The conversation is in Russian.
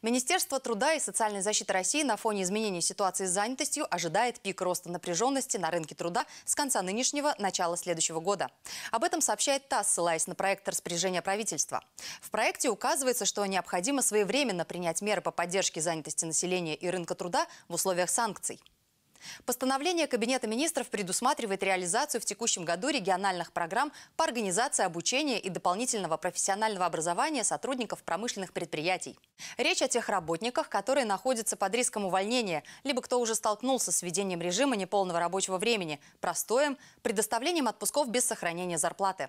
Министерство труда и социальной защиты России на фоне изменения ситуации с занятостью ожидает пик роста напряженности на рынке труда с конца нынешнего – начала следующего года. Об этом сообщает ТАСС, ссылаясь на проект распоряжения правительства. В проекте указывается, что необходимо своевременно принять меры по поддержке занятости населения и рынка труда в условиях санкций. Постановление Кабинета министров предусматривает реализацию в текущем году региональных программ по организации обучения и дополнительного профессионального образования сотрудников промышленных предприятий. Речь о тех работниках, которые находятся под риском увольнения, либо кто уже столкнулся с введением режима неполного рабочего времени, простоем, предоставлением отпусков без сохранения зарплаты.